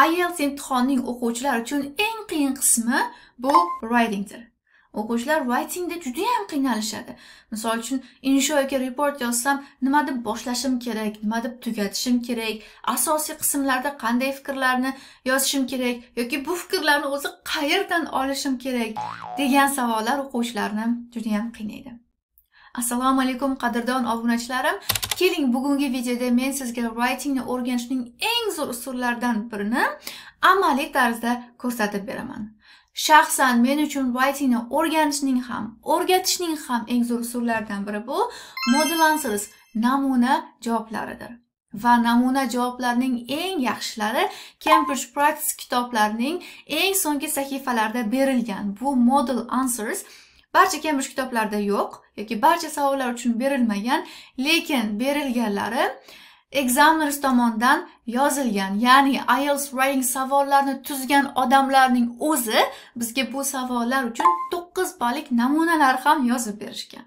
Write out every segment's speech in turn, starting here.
IELTS imtihonining o'quvchilar uchun eng qiyin qismi bu writingdir. O'quvchilar writingda juda ham qiynalishadi. Misol uchun, insho yoki report yozsam, nima deb boshlashim kerak, nima deb tugatishim kerak, asosiy qismlarda qanday fikrlarni yozishim kerak yoki bu fikrlarni o'zi qayerdan olishim kerak degan savollar o'quvchilarni juda ham qiynaydi. assalomu alaykum qadrdon obunachilarim keling bugungi videoda men sizga writingni o'rganishning eng zo'r usullaridan birini amaliy tarzda ko'rsatib beraman shaxsan men uchun writingni o'rganishning ham o'rgatishning ham eng zo'r usullaridan biri bu modulansiz namuna javoblaridir va namuna javoblarning eng yaxshilari Cambridge Practice kitoblarining eng so'nggi sahifalarida berilgan bu model answers barcha kembrij kitoblarida yo'q yoki barcha savollar uchun berilmagan lekin berilganlari examiners tomonidan yozilgan ya'ni ielts writing savollarni tuzgan odamlarning o'zi bizga bu savollar uchun to'qqiz ballik namunalar ham yozib berishgan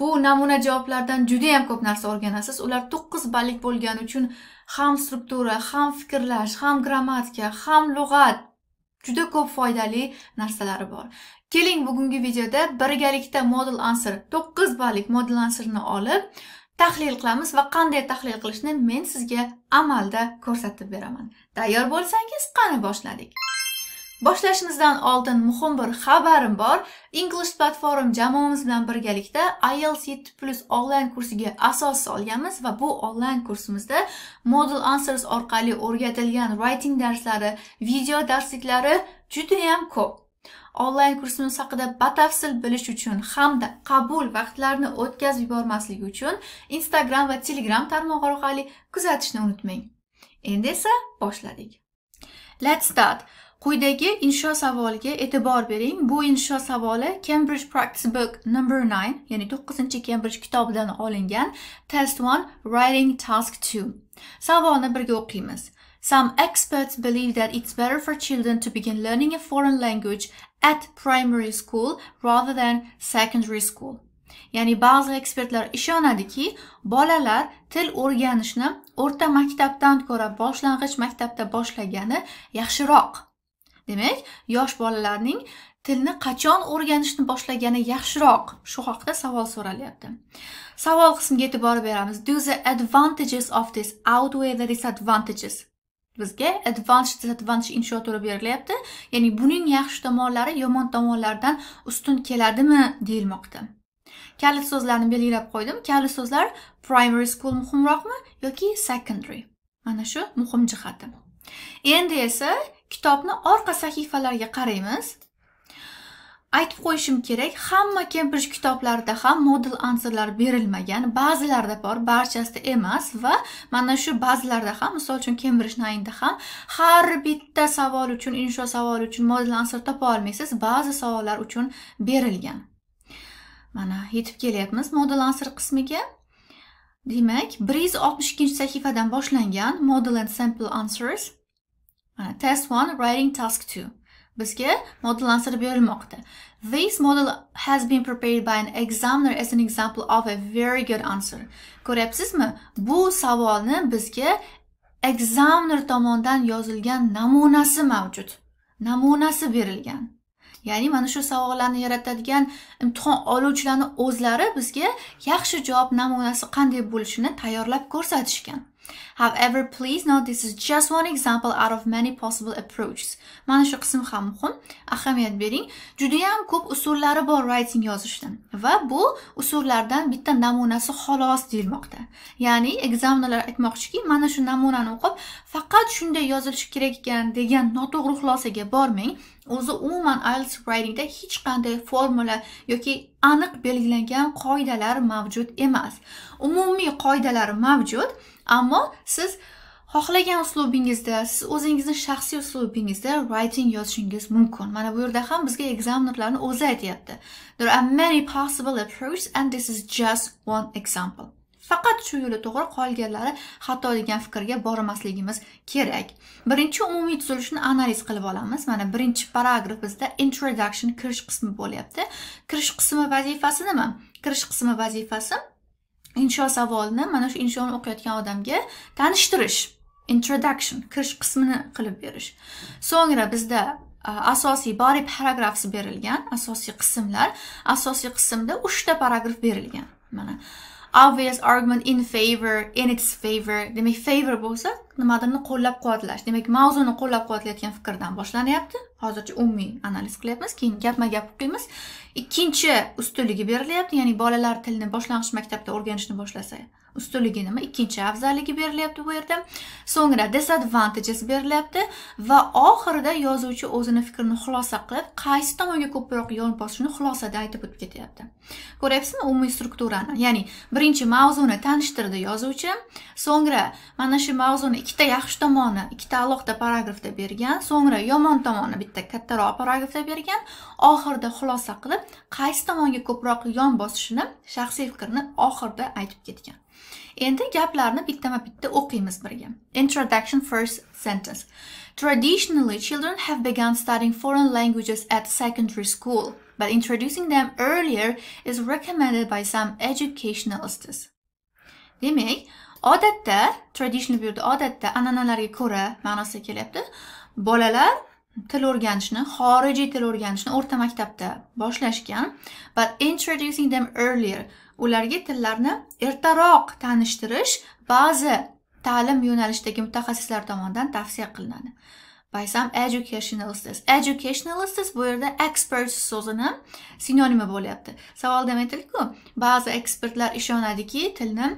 bu namuna javoblardan juda yam ko'p narsa o'rganasiz ular to'qqiz ballik bo'lgani uchun ham struktura ham fikrlash ham grammatika ham lug'at juda ko'p foydali narsalari bor keling bugungi videoda birgalikda model answer 9 ballik model answerni olib tahlil qilamiz va qanday tahlil qilishni men sizga amalda ko'rsatib beraman tayyor bo'lsangiz qani boshladik boshlashimizdan oldin muhim bir xabarim bor english platform jamoamiz bilan birgalikda ielts 7 plus onlayn kursiga asos solganmiz va bu onlayn kursimizda model answers orqali o'rgatilgan writing darslari video darsliklari juda ham ko'p onlayn kursimiz haqida batafsil bilish uchun hamda qabul vaqtlarini o'tkazib yubormaslik uchun instagram va telegram tarmog'i orqali kuzatishni unutmang endi esa boshladik let's start quyidagi insho savoliga e'tibor bering bu insho savoli cambridge practice book number 9 ya'ni to'qqizinchi cambridge kitobidan olingan test one writing task 2 savolni birga o'qiymiz Some experts believe that it's better for children to begin learning a foreign language at primary school rather than secondary school. Ya'ni ba'zi ekspertlar ishonadiki, bolalar til o'rganishni o'rta maktabdan ko'ra boshlang'ich maktabda boshlagani yaxshiroq. Demak, yosh bolalarning tilni qachon o'rganishni boshlagani yaxshiroq shu haqda savol so'ralyapti savol qismiga e'tibor beramiz do the advantages of this outweigh the disadvantages bizga advanced disadvantage inshoturi berilyapti ya'ni buning yaxshi tomonlari yomon tomonlardan ustun keladimi deyilmoqda kalit so'zlarni belgilab qo'ydim kalit so'zlar primary school muhimroqmi yoki secondary mana shu muhim jihati endi esa kitobni orqa sahifalarga qaraymiz aytib qo'yishim kerak hamma kembrij kitoblarida ham model answerlar berilmagan ba'zilarda bor barchasida emas va mana shu ba'zilarda ham misol uchun kembrij nayinda ham har bitta savol uchun insho savol uchun model answer topa olmaysiz ba'zi savollar uchun berilgan mana yetib kelyapmiz model answer qismiga demak bir yuz oltmish ikkinchi sahifadan boshlangan model and sample answers test one writing task two bizga model answer berilmoqda this model has been prepared by an examiner as an example of a very good answer ko'ryapsizmi bu savolni bizga examiner tomonidan yozilgan namunasi mavjud namunasi berilgan ya'ni mana shu savollarni yaratadigan imtihon oluvchilarni o'zlari bizga yaxshi javob namunasi qanday bo'lishini tayyorlab ko'rsatishgan However, please note this is just one example out of many possible approaches. Mana shu qism ham muhim, ahamiyat bering. Juda ham ko'p usullari bor writing yozishdan va bu usullardan bitta namunasi xolos deyilmoqda. Ya'ni ekzamenerlar aytmoqchiki, mana shu namunani o'qib, faqat shunday yozilishi kerak ekan degan noto'g'ri xulosaga bormang. O'zi umuman IELTS writingda hech qanday formula yoki aniq belgilangan qoidalar mavjud emas. Umumiy qoidalar mavjud, ammo siz xohlagan uslubingizda siz o'zingizni shaxsiy uslubingizda writing yozishingiz mumkin mana bu yerda ham bizga examinerlarni o'zi aytyapti there are many possible approaches and this is just one example faqat shu yo'li to'g'ri qolganlari xato degan fikrga bormasligimiz kerak birinchi umumiy tuzilishni analiz qilib olamiz mana birinchi paragraf bizda introduction kirish qismi bo'lyapti kirish qismi vazifasi nima kirish qismi vazifasi insho savolini mana shu inshoni o'qiyotgan odamga tanishtirish introduction kirish qismini qilib berish so'ngra bizda asosiy bari paragraf berilgan asosiy qismlar asosiy qismda uchta paragraf berilgan mana obvious argument in favor in its favor demak favor bo'lsa nimadirni qo'llab quvvatlash demak mavzuni qo'llab quvvatlayotgan fikrdan boshlanyapti hozircha umumiy analiz qilyapmiz keyin gapma gap o'qiymiz ikkinchi ustunligi berilyapti ya'ni bolalar tilni boshlang'ich maktabda o'rganishni boshlasa ustunligi nima ikkinchi afzalligi berilyapti bu yerda so'ngra disadvantages berilyapti va oxirida yozuvchi o'zini fikrini xulosa qilib qaysi tomonga ko'proq yon bosishini xulosada aytib o'tib ketyapti ko'ryapsizmi umumiy strukturani ya'ni birinchi mavzuni tanishtirdi yozuvchi so'ngra mana shu mavzuni ikkita yaxshi tomoni ikkita alohida paragrafda bergan so'ngra yomon tomoni bitta kattaroq paragrafda bergan oxirida xulosa qilib qaysi tomonga ko'proq yon bosishini shaxsiy fikrini oxirida aytib ketgan endi gaplarni bittama bitta o'qiymiz birga introduction first sentence traditionally children have begun studying foreign languages at secondary school but introducing them earlier is recommended by some educationalists demak odatda traditional bu yerda odatda an'analarga ko'ra ma'nosi kelyapti bolalar til o'rganishni xorijiy til o'rganishni o'rta maktabda boshlashgan but introducing them earlier ularga tillarni ertaroq tanishtirish ba'zi ta'lim yo'nalishidagi mutaxassislar tomonidan tavsiya qilinadi by some educationalists educationalists bu yerda experts so'zini sinonimi bo'lyapti savolda ham ba'zi ekspertlar ishonadiki tilni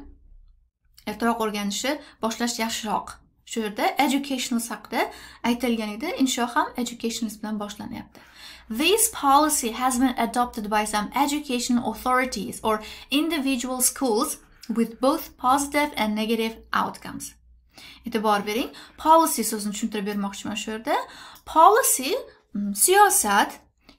ertaroq o'rganishni boshlash yaxshiroq shu yerda educationals haqida aytilgan edi insho ham educationals bilan boshlanyapti This policy has been adopted by some education authorities or individual schools with both positive and negative outcomes. E'tibor bering, policy so'zini tushuntirib bermoqchiman shu yerda. Policy mm, siyosat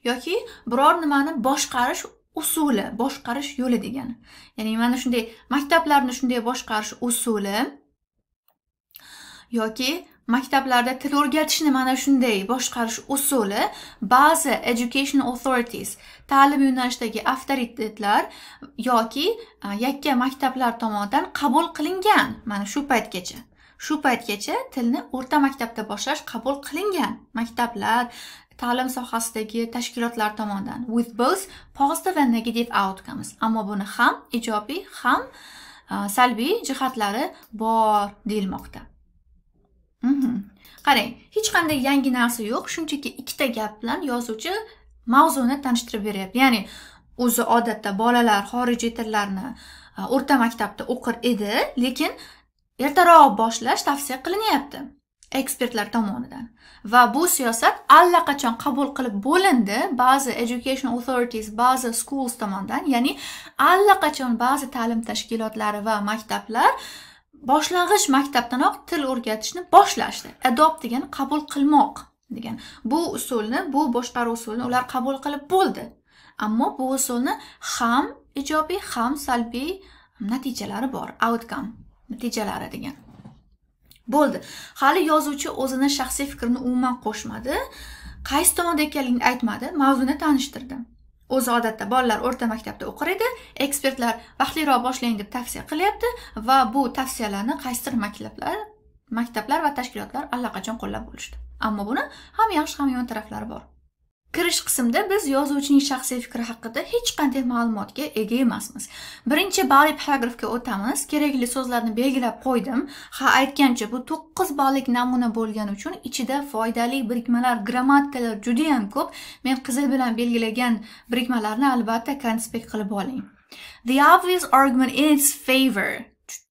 yoki biror nimani boshqarish usuli, boshqarish yo'li degani. Ya'ni mana shunday maktablarni shunday boshqarish usuli yoki maktablarda til o'rgatishni mana shunday boshqarish usuli ba'zi education authorities ta'lim yo'nalishidagi avtoritetlar yoki e, yakka maktablar tomonidan qabul qilingan mana shu paytgacha shu paytgacha tilni o'rta maktabda boshlash qabul qilingan maktablar ta'lim sohasidagi tashkilotlar tomonidan with both positive and negative outcomes ammo buni ham ijobiy ham e, salbiy jihatlari bor deyilmoqda qarang hech qanday yangi narsa yo'q shunchaki ikkita gap bilan yozuvchi mavzuni tanishtirib beryapti ya'ni o'zi odatda bolalar xorijiy tillarni e, o'rta maktabda o'qir edi lekin ertaroq boshlash tavsiya qilinyapti ekspertlar tomonidan va bu siyosat allaqachon qabul qilib bo'lindi ba'zi education authorities ba'zi schools tomonidan ya'ni allaqachon ba'zi ta'lim tashkilotlari va maktablar uh, boshlang'ich maktabdanoq til o'rgatishni boshlashdi adob degani qabul qilmoq degan bu usulni bu boshqaruv usulini ular qabul qilib bo'ldi ammo bu usulni ham ijobiy ham salbiy natijalari bor outcome natijalari degan bo'ldi hali yozuvchi o'zini shaxsiy fikrini umuman qo'shmadi qaysi tomonda ekanligini aytmadi mavzuni tanishtirdi o'zi odatda bolalar o'rta maktabda o'qir edi ekspertlar vaqtliroq boshlang deb tavsiya qilyapti va bu tavsiyalarni qaysidir maktablar maktablar va tashkilotlar allaqachon qo'llab bo'lishdi ammo buni ham yaxshi ham yomon taraflari bor kirish qismida biz yozuvchining shaxsiy fikri haqida hech qanday ma'lumotga ega emasmiz birinchi balli paragrafga o'tamiz kerakli so'zlarni belgilab qo'ydim ha aytgancha bu to'qqiz ballik namuna bo'lgani uchun ichida foydali birikmalar grammatikalar judayam ko'p men qizil bilan belgilagan birikmalarni albatta konspekt qilib oling the obvious argument in its favor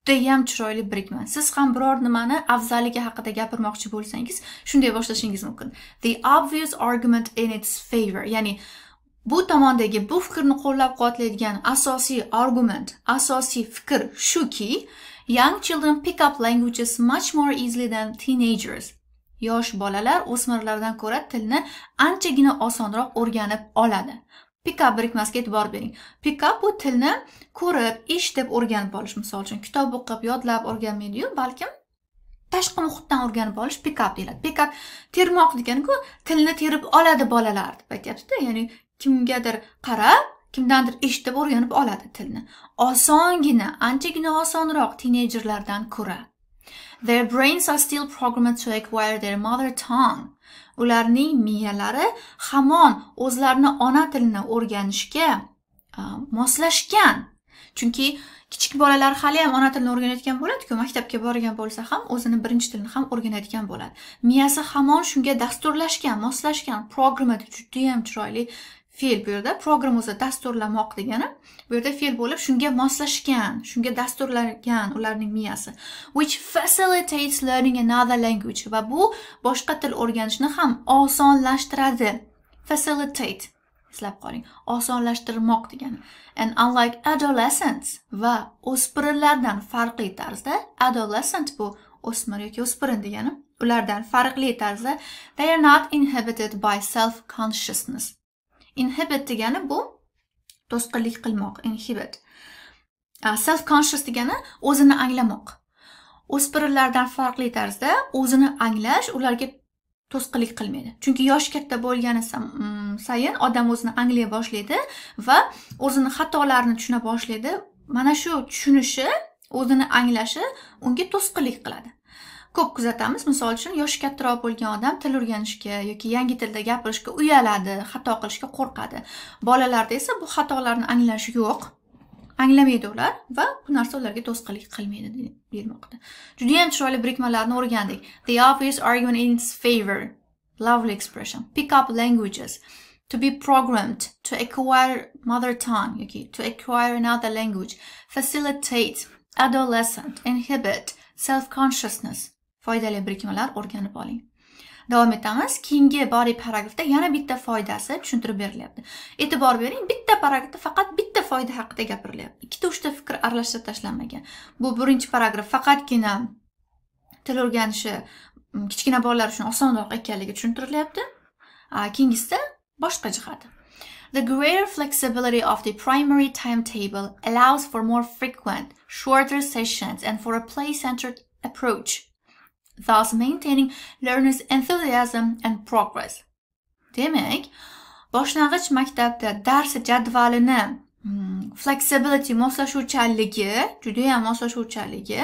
judayam chiroyli birikma siz ham biror nimani afzalligi haqida gapirmoqchi bo'lsangiz shunday boshlashingiz mumkin the obvious argument in its favor ya'ni bu tomondagi bu fikrni qo'llab quvvatlaydigan asosiy argument asosiy fikr shuki young children pick up languages much more easily than teenagers yosh bolalar o'smirlardan ko'ra tilni anchagina osonroq o'rganib oladi pikap birikmasiga e'tibor bering pikap bu tilni ko'rib eshitib o'rganib olish misol uchun kitob o'qib yodlab o'rganmaydiyu balkim tashqi muhitdan o'rganib olish pikap deyiladi pikap termoq deganiku tilni terib oladi bolalar deb aytyaptida ya'ni kimgadir qarab kimdandir eshitib o'rganib oladi tilni osongina anchagina osonroq tinejerlardan ko'ra Their brains are still programmed to acquire their mother tongue. Ularning miyalari hamon o'zlarini ona tilini o'rganishga moslashgan. Chunki kichik bolalar hali ham ona tilini o'rganayotgan bo'ladi-ku, maktabga borgan bo'lsa ham o'zini birinchi tilini ham o'rganayotgan bo'ladi. Miyasi hamon shunga dasturlashgan, moslashgan, programmed juda ham chiroyli fe'l bu yerda program o'zi dasturlamoq degani bu yerda fe'l bo'lib shunga moslashgan shunga dasturlagan ularning miyasi which facilitates learning another language va bu boshqa til o'rganishni ham osonlashtiradi facilitate eslab qoling osonlashtirmoq degani and unlike adolescents va o'spirinlardan farqli tarzda adolescent bu o'smir yoki o'spirin degani ulardan farqli tarzda they are not inhibited by self consciousness inhibit degani bu to'sqinlik qilmoq inhibit self conscious degani o'zini anglamoq o'spirinlardan farqli tarzda o'zini anglash ularga to'sqinlik qilmaydi chunki yosh katta bo'lgani mm, sayin odam o'zini anglay boshlaydi va o'zini xatolarini tushuna boshlaydi mana shu tushunishi o'zini anglashi unga to'sqinlik qiladi ko'p kuzatamiz misol uchun yoshi kattaroq bo'lgan odam til o'rganishga yoki yangi tilda gapirishga uyaladi xato qilishga qo'rqadi bolalarda esa bu xatolarni anglash yo'q anglamaydi ular va bu narsa ularga to'sqinlik qilmaydi deyilmoqda judayam chiroyli birikmalarni o'rgandik the obvious argument in its favor lovely expression pick up languages to be programmed to acquire mother tongue yoki to acquire another language facilitate adolescent inhibit self-consciousness foydali birikmalar o'rganib oling davom etamiz keyingi boriy paragrafda yana bitta foydasi tushuntirib berilyapti e'tibor bering bitta paragrafda faqat bitta foyda haqida gapirilyapti ikkita uchta fikr aralashtirib tashlanmagan bu birinchi paragraf faqatgina til o'rganishi kichkina bolalar uchun osonroq ekanligi tushuntirilyapti keyingisida boshqa jihati The greater flexibility of the primary timetable allows for more frequent, shorter sessions and for a play-centered approach thus maintaining learners enthusiasm and progress. Demak, boshlang'ich maktabda dars jadvalini hmm, flexibility moslashuvchanligi juda ham moslashuvchanligi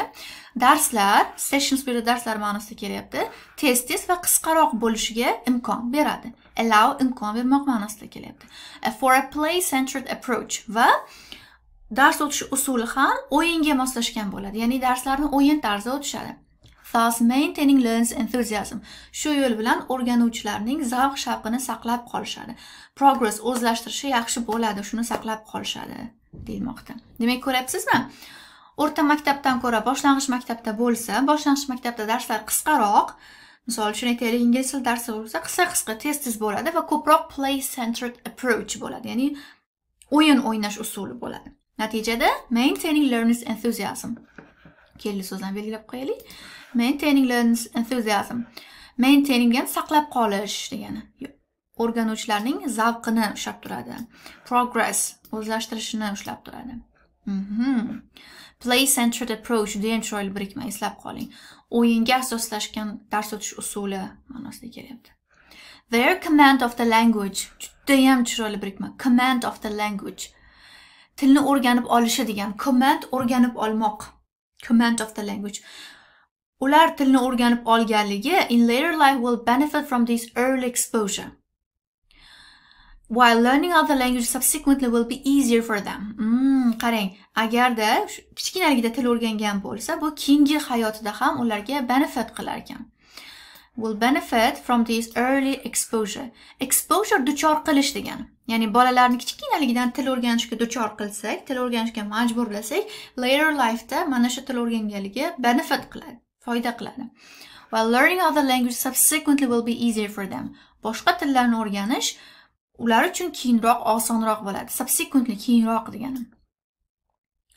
darslar sessions bu darslar ma'nosida kelyapti tez tez va qisqaroq bo'lishiga imkon beradi allow imkon bermoq ma'nosida kelyapti for a play centered approach va dars o'tish usuli ham o'yinga moslashgan bo'ladi ya'ni darslarni o'yin tarzida o'tishadi thus maintaining learns enthusiasm shu yo'l bilan o'rganuvchilarning zavq shavqini saqlab qolishadi progress o'zlashtirishi yaxshi bo'ladi shuni saqlab qolishadi deymoqda. demak ko'ryapsizmi o'rta maktabdan ko'ra boshlang'ich maktabda bo'lsa boshlang'ich maktabda darslar qisqaroq misol uchun aytaylik ingliz tili darsi bo'lsa qisqa qisqa tez tez bo'ladi va ko'proq play centered approach bo'ladi ya'ni o'yin o'ynash usuli bo'ladi natijada maintaining learners enthusiasm kelli so'zni belgilab qo'yaylik maintaining learns enthusiasm maintaining degani saqlab qolish degani o'rganuvchilarning zavqini ushlab turadi progress o'zlashtirishini ushlab turadi mm -hmm. play centered approach dentroil birikma eslab qoling o'yinga asoslashgan dars o'tish usuli ma'nosida kelyapti their command of the language judayam chiroyli birikma command of the language tilni o'rganib olishi degan command o'rganib olmoq command of the language Ular tilni o'rganib olganligi in later life will benefit from this early exposure. While learning other language subsequently will be easier for them. mm, qarang, agarda kichkinaligida til o'rgangan bo'lsa, bu keyingi hayotida ham ularga benefit qilar ekan. Will benefit from this early exposure. Exposure duchor qilish degani. ya'ni bolalarni kichkinaligidan til o'rganishga duchor qilsak til o'rganishga majburlasak later lifeda mana shu til o'rganganligi benefit qiladi foyda qiladi va learning other language subsequently will be easier for them boshqa tillarni o'rganish ular uchun keyinroq osonroq bo'ladi subsequently keyinroq deganim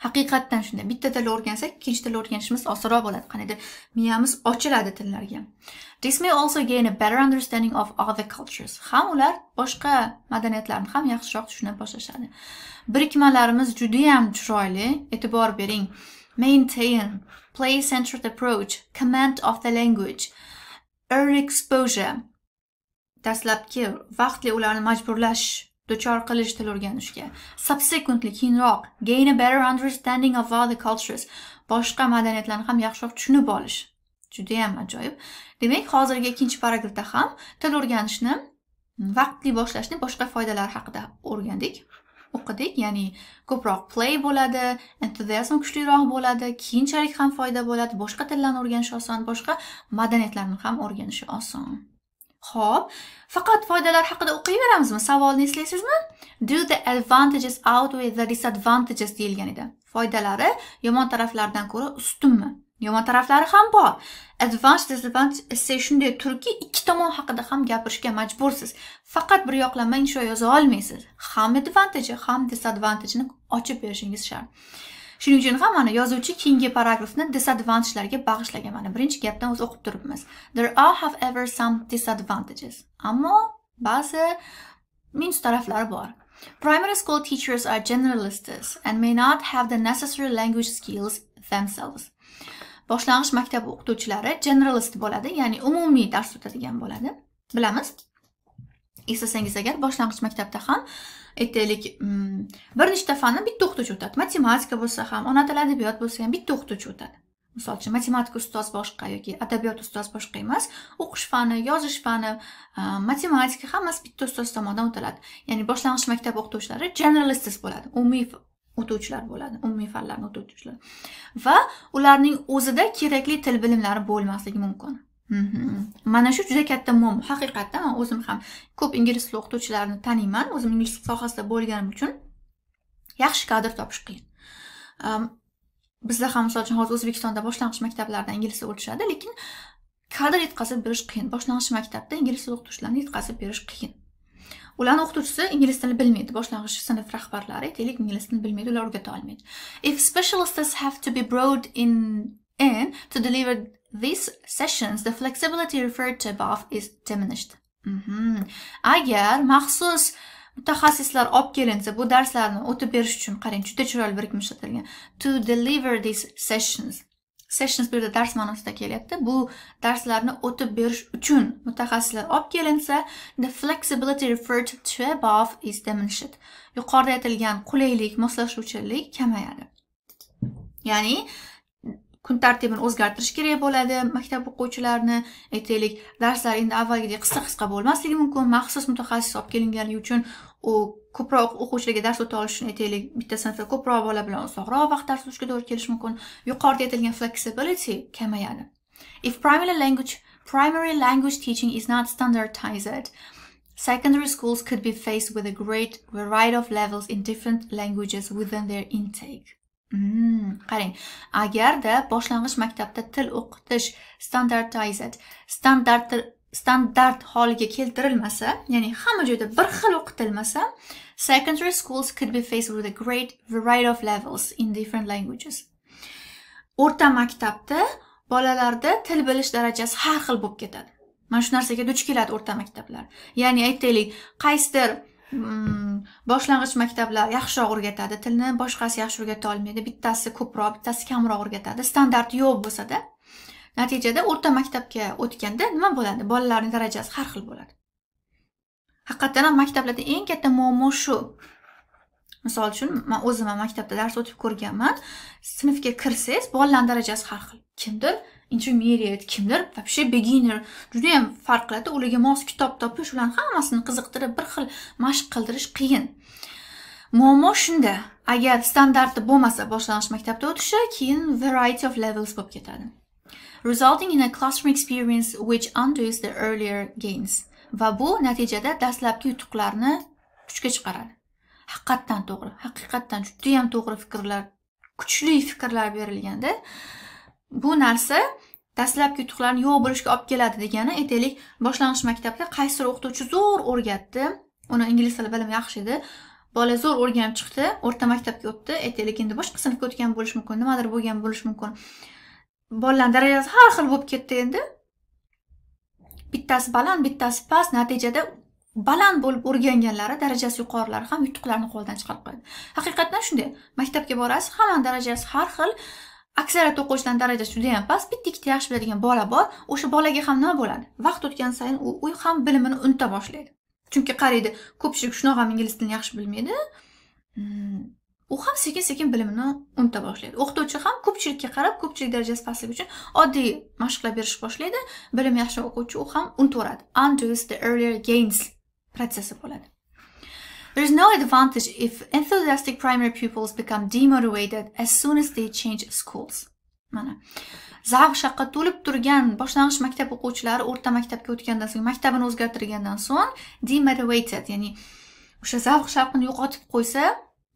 haqiqatdan shunday bitta tilni o'rgansak ikkinchi tilni o'rganishimiz osonroq bo'ladi qanaqadir miyamiz ochiladi tillarga this may also gain a better understanding of other cultures ham ular boshqa madaniyatlarni ham yaxshiroq tushuna boshlashadi birikmalarimiz judayam chiroyli e'tibor bering maintain play-centered approach, command of the language, early exposure, dastlabki vaqtli ularni majburlash duchor qilish til o'rganishga subsequently keyinroq gain a better understanding of other cultures boshqa madaniyatlarni ham yaxshiroq tushunib olish Juda ham ajoyib demak hozirgi ikkinchi paragrafda ham til o'rganishni vaqtli boshlashni boshqa foydalari haqida o'rgandik o'qidik ya'ni ko'proq play bo'ladi entuziazm kuchliroq bo'ladi keyinchalik ham foyda bo'ladi boshqa tillarni o'rganish oson boshqa madaniyatlarni ham o'rganish oson ho'p faqat foydalar haqida o'qiyveramizmi savolni eslaysizmi do the advantages outweigh the disadvantages deyilgan edi foydalari yomon taraflardan ko'ra ustunmi yomon taraflari ham bor advanced disadvantage esa shunday turki ikki tomon haqida ham gapirishga majbursiz faqat bir yoqlama insho yoza olmaysiz ham advantaji ham disadvantajini ochib berishingiz shart shuning uchun ham mana yozuvchi keyingi paragrafni disadvantajlarga bag'ishlagan mana birinchi gapdan o'zi o'qib turibmiz there are however some disadvantages ammo ba'zi minus taraflari bor primary school teachers are generalists and may not have the necessary language skills themselves boshlang'ich maktab o'qituvchilari generalist bo'ladi ya'ni umumiy dars o'tadigan bo'ladi bilamiz eslasangiz agar boshlang'ich maktabda ham aytaylik mm, bir nechta fanni bitta o'qituvchi o'tadi matematika bo'lsa ham ona tili adabiyot bo'lsa ham bitta o'qituvchi o'tadi misol uchun matematika ustoz boshqa yoki adabiyot ustoz boshqa emas o'qish fani yozish fani matematika hammasi bitta ustoz tomonidan o'tiladi ya'ni boshlang'ich maktab o'qituvchilari generalistsiz bo'ladi umumiy o'tuvchilar bo'ladi umumiy fanlarni o'tuvchilar va ularning o'zida kerakli til bilimlari bo'lmasligi mumkin mhm. mana shu juda katta muammo haqiqatda man o'zim ham ko'p ingliz tili o'qituvchilarini taniyman o'zim ingliz sohasida bo'lganim uchun yaxshi kadr topish qiyin bizda ham misol uchun hozir o'zbekistonda boshlang'ich maktablarda ingliz tili o'tishadi lekin kadr yetkazib berish qiyin boshlang'ich maktabda ingliz tili o'qituvchilarini yetkazib berish qiyin ularni o'qituvchisi ingliz tilini bilmaydi boshlang'ich sinf rahbarlari aytaylik ingliz tilini bilmaydi ular o'rgata olmaydi if specialists have to be brought in in to deliver these sessions the flexibility referred to above is diminished mm -hmm. agar maxsus mutaxassislar olib kelinsa bu darslarni o'tib berish uchun qarang juda chiroyli ishlatilgan to deliver these sessions sessions bu dars ma'nosida kelyapti bu darslarni o'tib berish uchun mutaxassislar olib kelinsa the flexibility referred to above is diminished yuqorida aytilgan qulaylik moslashuvchilik kamayadi ya'ni kun tartibini o'zgartirish kerak bo'ladi maktab o'quvchilarini aytaylik darslar endi avvalgidek qisqa qisqa bo'lmasligi mumkin maxsus mutaxassis olib kelingani uchun u ko'proq o'quvchilarga dars o'ta olishini aytaylik bitta sinfda ko'proq bola bilan uzoqroq vaqt dars o'tishga to'g'ri kelishi mumkin yuqorida aytilgan flexibility kamayadi if primary language primary language teaching is not standardized Secondary schools could be faced with a great variety of levels in different languages within their intake. Hmm, qarang agarda boshlang'ich maktabda til o'qitish standartized standart standart holiga keltirilmasa ya'ni hamma joyda bir xil o'qitilmasa secondary schools could be faced with a great variety of levels in different languages o'rta maktabda bolalarda til bilish darajasi har xil bo'lib ketadi mana shu narsaga duch keladi o'rta maktablar ya'ni aytaylik qaysidir hmm, boshlang'ich maktablar yaxshiroq o'rgatadi tilni boshqasi yaxshi o'rgata olmaydi bittasi ko'proq bittasi kamroq o'rgatadi standart yo'q bo'lsada natijada o'rta maktabga o'tganda nima bo'ladi bolalarning darajasi har xil bo'ladi haqiqatdan ham maktablarda eng katta muammo shu misol uchun man o'zim ham maktabda dars o'tib ko'rganman sinfga kirsangiz bolalarni darajasi har xil kimdir intermediate kimdir вообще beginner judayam farq qiladi ularga mos kitob topish ularni hammasini qiziqtirib bir xil mashq qildirish qiyin muammo shunda agar standarti bo'lmasa boshlang'ich maktabda o'tishi keyin variety of levels bo'lib ketadi resulting in a classroom experience which undoes the earlier gains va bu natijada dastlabki yutuqlarni kuchga chiqaradi haqiqatdan to'g'ri haqiqatdan judayam to'g'ri fikrlar kuchli fikrlar berilganda bu narsa dastlabki yutuqlarni yo'q bo'lishga olib keladi degani aytaylik boshlang'ich maktabda qaysidir o'qituvchi zo'r o'rgatdi uni ingliz tili bilimi yaxshi edi bola zo'r o'rganib chiqdi o'rta maktabga o'tdi aytaylik endi boshqa sinfga o'tgan bo'lishi mumkin nimadir bo'lgan bo'lishi mumkin bolalarni darajasi har xil bo'lib ketdi endi bittasi baland bittasi past natijada baland bo'lib o'rganganlari darajasi yuqorilari ham yutuqlarni qo'ldan chiqarib qo'yadi haqiqatdan shunday maktabga borasiz hammani darajasi har xil aksariyat o'quvchilarni darajasi yam past bitta ikkita yaxshi biladigan bola bor o'sha bolaga ham nima bo'ladi vaqt o'tgan sayin u ham bilimini unuta boshlaydi chunki qaraydi ko'pchilik shunaqa ham ingliz tilini yaxshi bilmaydi hmm, u ham sekin sekin bilimini unuta boshlaydi o'qituvchi ham ko'pchilikka qarab ko'pchilik darajasi pastligi uchun oddiy mashqlar berish boshlaydi bilimi yaxshi o'quvchi u ham unutaveradi undoes the earlier gains protsessi bo'ladi There is no advantage if enthusiastic primary pupils become demotivated as soon as they change schools. Mana. zavq shavqqa to'lib turgan boshlang'ich maktab o'quvchilari o'rta maktabga o'tgandan so'ng maktabini o'zgartirgandan so'ng demotivated ya'ni o'sha zavq shavqini yo'qotib qo'ysa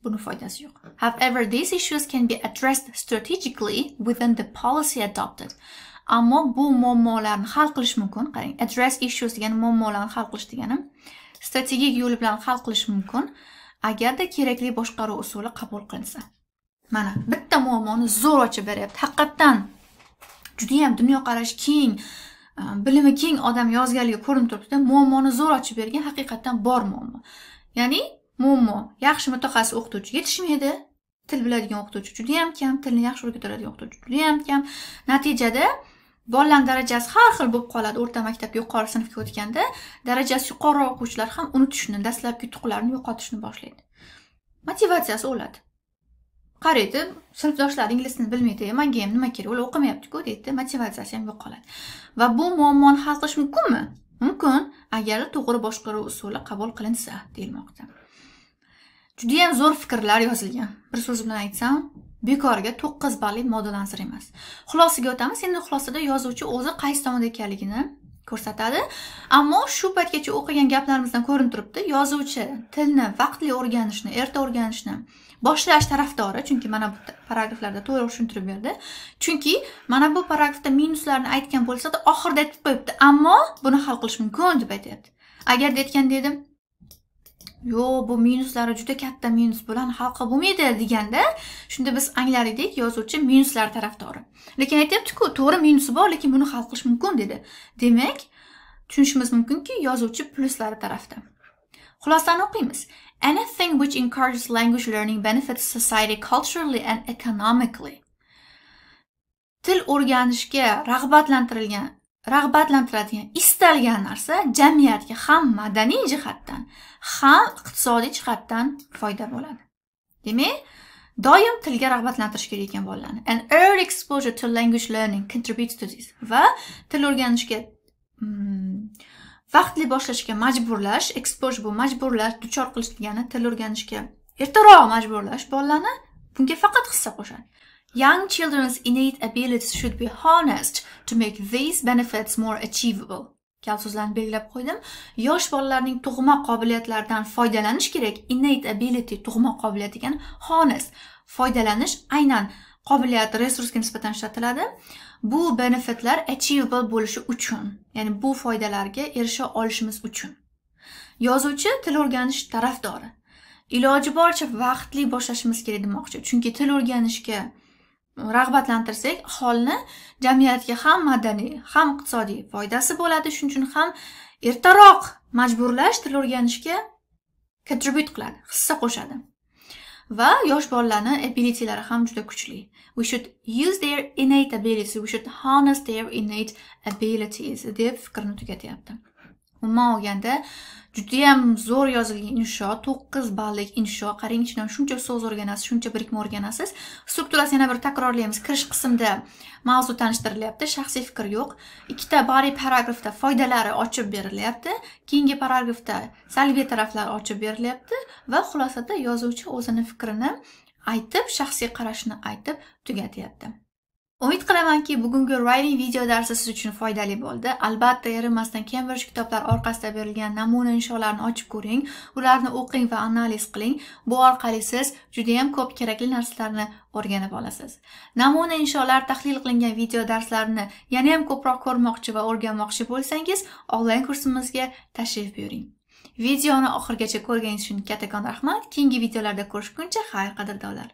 buni foydasi yo'q however these issues can be addressed strategically within the policy adopted ammo bu muammolarni hal qilish mumkin qarang address issues degani muammolarni hal qilish degani strategik yo'l bilan hal qilish mumkin agarda kerakli boshqaruv usuli qabul qilinsa mana bitta muammoni zo'r ochib beryapti haqiqatdan judayam dunyoqarashi keng e, bilimi keng odam yozganligi ko'rinib turibdida muammoni zo'r ochib bergan haqiqatdan bor muammo ya'ni muammo yaxshi mutaxassis o'qituvchi yetishmaydi til biladigan o'qituvchi judayam kam tilni yaxshi o'rgatadigan o'qituvchi judayam kam natijada bolalarni darajasi har xil bo'lib qoladi o'rta maktab yuqori sinfga o'tganda darajasi yuqoriroq o'quvchilar ham unutishni dastlabki yutuqlarini yo'qotishni boshlaydi motivatsiyasi o'ladi qaraydi sinfdoshlar ingliz tilini bilmaydi manga ham nima kerak ular o'qimayaptiku deydi motivatsiyasi ham yo'q qoladi va bu muammoni hal qilish mumkinmi mumkin agar to'g'ri boshqaruv usuli qabul qilinsa deyilmoqda judayam zo'r fikrlar yozilgan bir so'z bilan aytsam bekorga to'qqiz balli modul answer emas xulosaga o'tamiz endi xulosada yozuvchi o'zi qaysi tomonda ekanligini ko'rsatadi ammo shu paytgacha o'qigan gaplarimizdan ko'rinib turibdi yozuvchi tilni vaqtli o'rganishni erta o'rganishni boshlash tarafdori chunki mana bu paragraflarda to'liq tushuntirib berdi chunki mana bu paragrafda minuslarni aytgan bo'lsada oxirida aytib qo'yibdi ammo buni hal qilish mumkin deb aytyapti agarda aytganda edim yo'q bu minuslari juda katta minus bilan hal qilib bo'lmaydi deganda shunda biz anglar edik yozuvchi minuslar tarafdori lekin aytyaptiku to'g'ri minusi bor lekin buni hal qilish mumkin dedi demak tushunishimiz mumkinki yozuvchi pluslari tarafda xulosani o'qiymiz anything which encourages language learning benefits society culturally and economically til o'rganishga rag'batlantirilgan rag'batlantiradigan istalgan narsa jamiyatga ham madaniy jihatdan ham iqtisodiy jihatdan foyda bo'ladi demak doim tilga rag'batlantirish kerak ekan bolalarni an early exposure to language learning contributes to this va til o'rganishga mm, vaqtli boshlashga majburlash exposure bu majburlash duchor qilish degani til o'rganishga ertaroq majburlash bolalarni bunga faqat hissa qo'shadi Young children's innate abilities should be harnessed to make these benefits more achievable. Kal so'zlarni belgilab qo'ydim. Yosh bolalarning tug'ma qobiliyatlaridan foydalanish kerak. Innate ability tug'ma qobiliyat degani harness. Foydalanish aynan qobiliyat resursga nisbatan ishlatiladi. Bu benefitlar achievable bo'lishi uchun, ya'ni bu foydalarga erisha olishimiz uchun. Yozuvchi til o'rganish tarafdori. Iloji boricha vaqtli boshlashimiz kerak demoqchi. Chunki til o'rganishga rag'batlantirsak aholini jamiyatga ham madaniy ham iqtisodiy foydasi bo'ladi shuning uchun ham ertaroq majburlash til o'rganishga kontribut qiladi hissa qo'shadi va yosh bolalarni abilitylari ham juda kuchli we should use their innate abilities we should harness their innate abilities deb fikrini tugatyapti umuman olganda judayam zo'r yozilgan insho to'qqiz ballik insho qarang ichidan shuncha so'z o'rganasiz shuncha birikma o'rganasiz strukturasi yana bir takrorlaymiz kirish qismida mavzu tanishtirilyapti shaxsiy fikr yo'q ikkita bari paragrafda foydalari ochib berilyapti keyingi paragrafda salbiy taraflari ochib berilyapti va xulosada yozuvchi o'zini fikrini aytib shaxsiy qarashini aytib tugatyapti umid qilamanki bugungi writing video darsi siz uchun foydali bo'ldi albatta yarimasdan bir kitoblar orqasida berilgan namuna insholarni ochib ko'ring ularni o'qing va analiz qiling bu orqali siz judayam ko'p kerakli narsalarni o'rganib olasiz namuna insholar tahlil qilingan video darslarini yana ham ko'proq ko'rmoqchi va o'rganmoqchi bo'lsangiz onlayn kursimizga tashrif buyuring videoni oxirigacha ko'rganingiz uchun kattakon rahmat keyingi videolarda ko'rishguncha xayr qadrdonlar